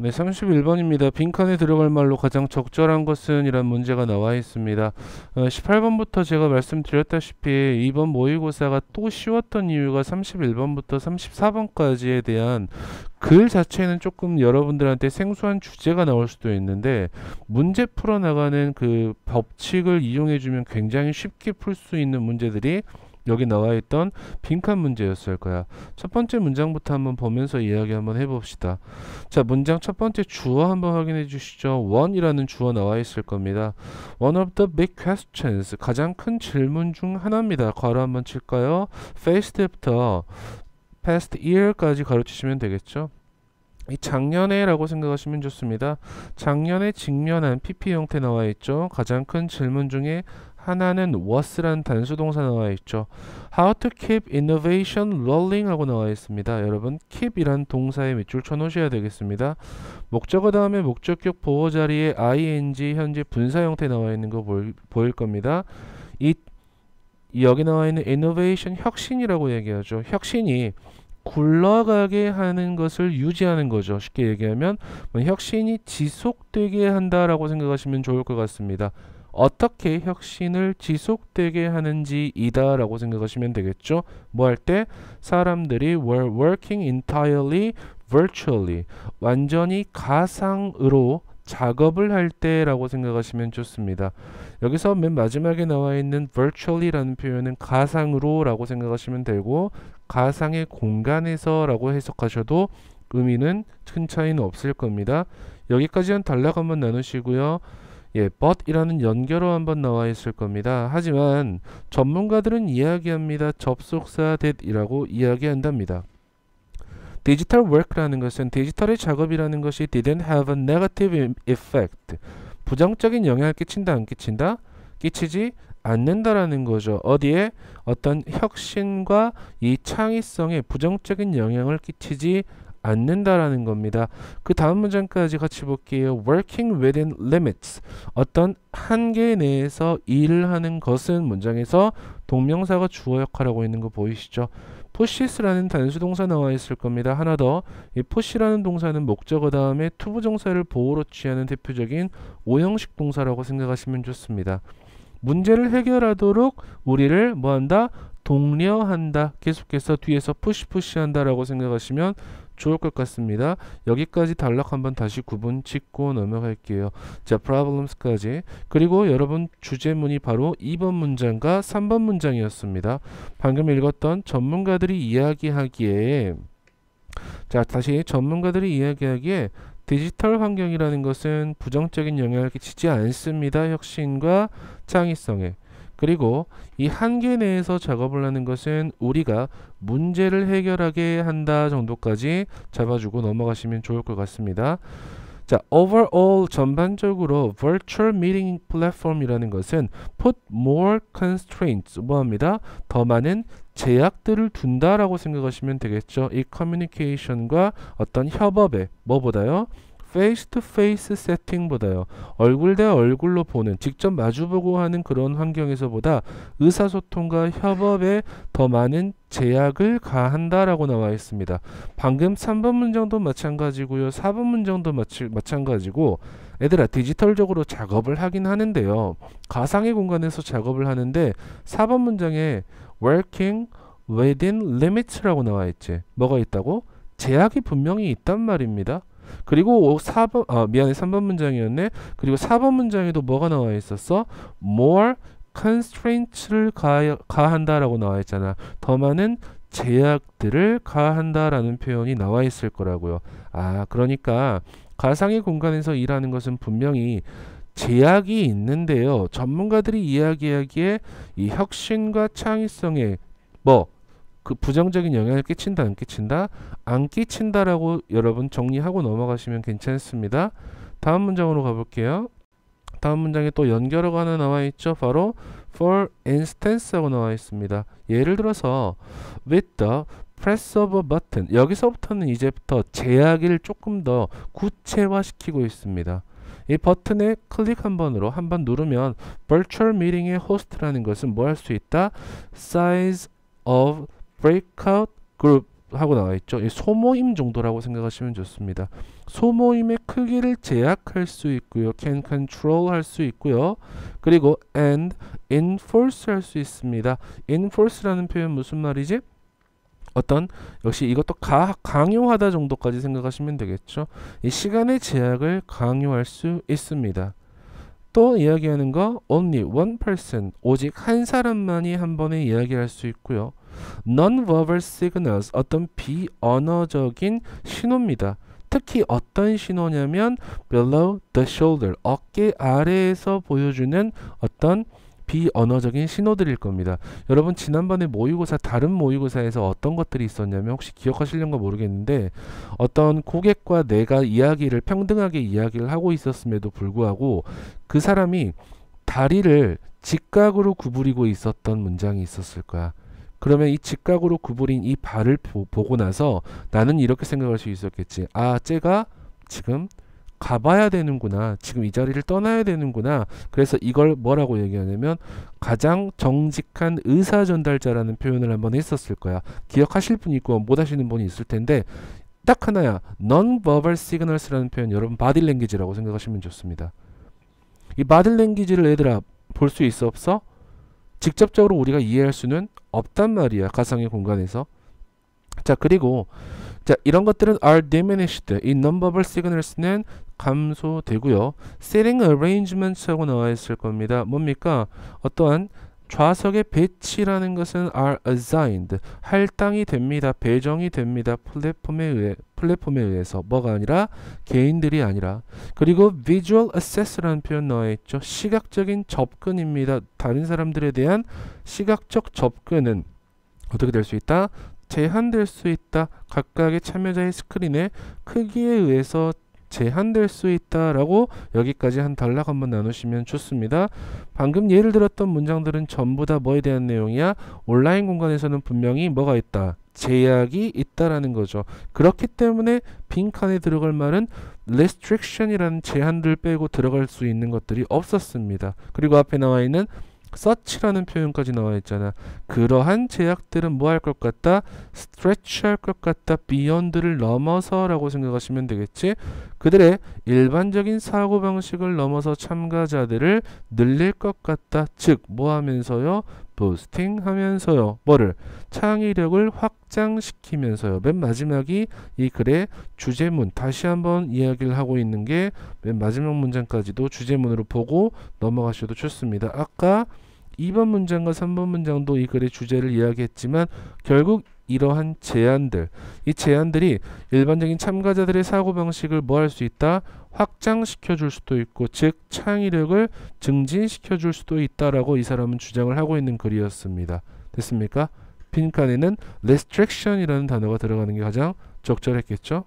네, 31번입니다. 빈칸에 들어갈 말로 가장 적절한 것은 이란 문제가 나와 있습니다. 18번부터 어, 제가 말씀드렸다시피 이번 모의고사가 또 쉬웠던 이유가 31번부터 34번까지에 대한 글 자체는 조금 여러분들한테 생소한 주제가 나올 수도 있는데 문제 풀어나가는 그 법칙을 이용해주면 굉장히 쉽게 풀 수 있는 문제들이 여기 나와 있던 빈칸 문제였을 거야. 첫 번째 문장부터 한번 보면서 이야기 한번 해봅시다. 자, 문장 첫 번째 주어 한번 확인해 주시죠. one이라는 주어 나와 있을 겁니다. One of the big questions. 가장 큰 질문 중 하나입니다. 괄호 한번 칠까요? Face 때부터 past year까지 가르치시면 되겠죠. 이 작년에라고 생각하시면 좋습니다. 작년에 직면한 PP 형태 나와 있죠. 가장 큰 질문 중에 하나는 was라는 단수 동사 나와 있죠. How to keep innovation rolling 하고 나와 있습니다. 여러분 keep이란 동사에 밑줄 쳐놓으셔야 되겠습니다. 목적어 다음에 목적격 보호 자리에 ing 현재 분사 형태 나와 있는 거 보일, 보일 겁니다. 이 여기 나와 있는 innovation 혁신이라고 얘기하죠. 혁신이 굴러가게 하는 것을 유지하는 거죠. 쉽게 얘기하면 뭐 혁신이 지속되게 한다라고 생각하시면 좋을 것 같습니다. 어떻게 혁신을 지속되게 하는지 이다 라고 생각하시면 되겠죠 뭐 할 때 사람들이 were working entirely virtually 완전히 가상으로 작업을 할 때라고 생각하시면 좋습니다. 여기서 맨 마지막에 나와 있는 virtually라는 표현은 가상으로라고 생각하시면 되고 가상의 공간에서라고 해석하셔도 의미는 큰 차이는 없을 겁니다. 여기까지 한 단락 한번 나누시고요. 예, but이라는 연결어 한번 나와 있을 겁니다. 하지만 전문가들은 이야기합니다. 접속사 that이라고 이야기한답니다. 디지털 work라는 것은 디지털의 작업이라는 것이 didn't have a negative effect. 부정적인 영향을 끼친다 안 끼친다? 끼치지 않는다라는 거죠. 어디에 어떤 혁신과 이 창의성에 부정적인 영향을 끼치지 않는다라는 겁니다. 그 다음 문장까지 같이 볼게요. working within limits. 어떤 한계 내에서 일하는 것은 문장에서 동명사가 주어 역할하고 있는 거 보이시죠? pushes라는 단수동사 나와 있을 겁니다. 하나 더, 이 push라는 동사는 목적어 다음에 투부정사를 보호로 취하는 대표적인 오형식 동사라고 생각하시면 좋습니다. 문제를 해결하도록 우리를 뭐한다? 독려한다. 계속해서 뒤에서 푸시푸시한다라고 생각하시면 좋을 것 같습니다. 여기까지 단락 한번 다시 구분 짓고 넘어갈게요. 자, problems까지. 그리고 여러분 주제문이 바로 2번 문장과 3번 문장이었습니다. 방금 읽었던 전문가들이 이야기하기에 자, 다시 전문가들이 이야기하기에 디지털 환경이라는 것은 부정적인 영향을 끼치지 않습니다. 혁신과 창의성에. 그리고 이 한계 내에서 작업을 하는 것은 우리가 문제를 해결하게 한다 정도까지 잡아주고 넘어가시면 좋을 것 같습니다. 자, overall 전반적으로 virtual meeting platform이라는 것은 put more constraints 뭐합니다? 더 많은 제약들을 둔다라고 생각하시면 되겠죠. 이 커뮤니케이션과 어떤 협업에 뭐보다요? face to face 세팅보다요. 얼굴 대 얼굴로 보는 직접 마주보고 하는 그런 환경에서보다 의사소통과 협업에 더 많은 제약을 가한다라고 나와 있습니다. 방금 3번 문장도 마찬가지고요. 4번 문장도 마치, 마찬가지고 얘들아 디지털적으로 작업을 하긴 하는데요. 가상의 공간에서 작업을 하는데 4번 문장에 working within limits라고 나와 있지. 뭐가 있다고? 제약이 분명히 있단 말입니다. 그리고 4번 아 미안해 3번 문장이었네. 그리고 4번 문장에도 뭐가 나와 있었어? more constraints를 가, 한다라고 나와 있잖아. 더 많은 제약들을 가한다라는 표현이 나와 있을 거라고요. 아, 그러니까 가상의 공간에서 일하는 것은 분명히 제약이 있는데요. 전문가들이 이야기하기에 이 혁신과 창의성의 뭐그 부정적인 영향을 끼친다 안 끼친다 안 끼친다라고 여러분 정리하고 넘어가시면 괜찮습니다. 다음 문장으로 가볼게요. 다음 문장에 또 연결어가 하나 나와 있죠. 바로 for instance 하고 나와 있습니다. 예를 들어서 with the press of a button 여기서부터는 이제부터 제약을 조금 더 구체화시키고 있습니다. 이 버튼에 클릭 한 번으로 한 번 누르면 virtual meeting의 h o s t 라는 것은 뭐 할 수 있다? size of breakout group 하고 나와 있죠. 소모임 정도라고 생각하시면 좋습니다. 소모임의 크기를 제약할 수 있고요. can control 할 수 있고요. 그리고 and enforce 할 수 있습니다. enforce라는 표현 무슨 말이지? 어떤 역시 이것도 가, 강요하다 정도까지 생각하시면 되겠죠. 이 시간의 제약을 강요할 수 있습니다. 또 이야기하는 거 only one person 오직 한 사람만이 한 번에 이야기할 수 있고요. non-verbal signals 어떤 비언어적인 신호입니다. 특히 어떤 신호냐면 below the shoulder 어깨 아래에서 보여주는 어떤 비언어적인 신호들일 겁니다. 여러분 지난번에 모의고사 다른 모의고사에서 어떤 것들이 있었냐면 혹시 기억하실는가 모르겠는데 어떤 고객과 내가 이야기를 평등하게 이야기를 하고 있었음에도 불구하고 그 사람이 다리를 직각으로 구부리고 있었던 문장이 있었을 거야. 그러면 이 직각으로 구부린 이 발을 보, 보고 나서 나는 이렇게 생각할 수 있었겠지. 아, 제가 지금 가봐야 되는구나. 지금 이 자리를 떠나야 되는구나. 그래서 이걸 뭐라고 얘기하냐면 가장 정직한 의사 전달자라는 표현을 한번 했었을 거야. 기억하실 분이 있고 못 하시는 분이 있을 텐데 딱 하나야. non-verbal signals라는 표현 여러분 바디 랭귀지라고 생각하시면 좋습니다. 이 바디 랭귀지를 얘들아 볼 수 있어 없어? 직접적으로 우리가 이해할 수는 없단 말이야. 가상의 공간에서. 자, 그리고 자, 이런 것들은 are diminished. 이 non-verbal signals는 감소되고요. Sitting arrangements라고 나와 있을 겁니다. 뭡니까? 어떠한 좌석의 배치라는 것은 are assigned 할당이 됩니다. 배정이 됩니다. 플랫폼에 의해 플랫폼에 의해서 뭐가 아니라 개인들이 아니라 그리고 visual access라는 표현 나와 있죠. 시각적인 접근입니다. 다른 사람들에 대한 시각적 접근은 어떻게 될 수 있다? 제한될 수 있다. 각각의 참여자의 스크린의 크기에 의해서 제한될 수 있다라고 여기까지 한 단락 한번 나누시면 좋습니다. 방금 예를 들었던 문장들은 전부 다 뭐에 대한 내용이야? 온라인 공간에서는 분명히 뭐가 있다. 제약이 있다라는 거죠. 그렇기 때문에 빈칸에 들어갈 말은 restriction이라는 제한들 빼고 들어갈 수 있는 것들이 없었습니다. 그리고 앞에 나와 있는 such라는 표현까지 나와 있잖아. 그러한 제약들은 뭐 할 것 같다? stretch 할 것 같다. beyond를 넘어서 라고 생각하시면 되겠지. 그들의 일반적인 사고방식을 넘어서 참가자들을 늘릴 것 같다. 즉, 뭐 하면서요? 부스팅 하면서요. 뭐를? 창의력을 확장시키면서요. 맨 마지막이 이 글의 주제문. 다시 한번 이야기를 하고 있는 게 맨 마지막 문장까지도 주제문으로 보고 넘어가셔도 좋습니다. 아까 2번 문장과 3번 문장도 이 글의 주제를 이야기했지만 결국 이러한 제안들, 이 제안들이 일반적인 참가자들의 사고방식을 뭐 할 수 있다? 확장시켜 줄 수도 있고 즉 창의력을 증진시켜 줄 수도 있다라고 이 사람은 주장을 하고 있는 글이었습니다. 됐습니까? 빈칸에는 restriction이라는 단어가 들어가는 게 가장 적절했겠죠?